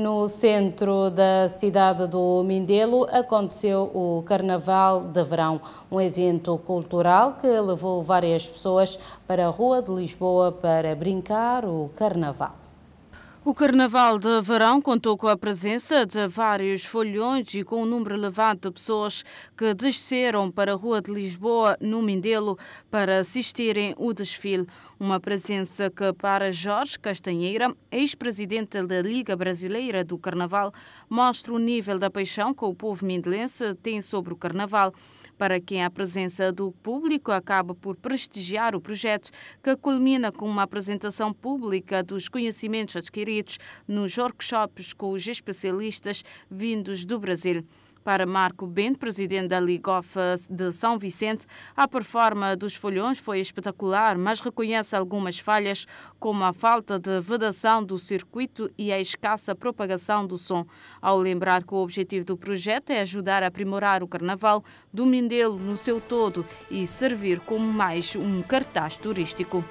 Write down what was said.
No centro da cidade do Mindelo aconteceu o Carnaval de Verão, um evento cultural que levou várias pessoas para a Rua de Lisboa para brincar o Carnaval. O Carnaval de Verão contou com a presença de vários folhões e com um número elevado de pessoas que desceram para a Rua de Lisboa, no Mindelo, para assistirem o desfile. Uma presença que, para Jorge Castanheira, ex-presidente da Liga Brasileira do Carnaval, mostra o nível da paixão que o povo mindelense tem sobre o Carnaval para quem a presença do público acaba por prestigiar o projeto, que culmina com uma apresentação pública dos conhecimentos adquiridos nos workshops com os especialistas vindos do Brasil. Para Marco Bento, presidente da Ligof de São Vicente, a performance dos folhões foi espetacular, mas reconhece algumas falhas, como a falta de vedação do circuito e a escassa propagação do som. Ao lembrar que o objetivo do projeto é ajudar a aprimorar o Carnaval do Mindelo no seu todo e servir como mais um cartaz turístico.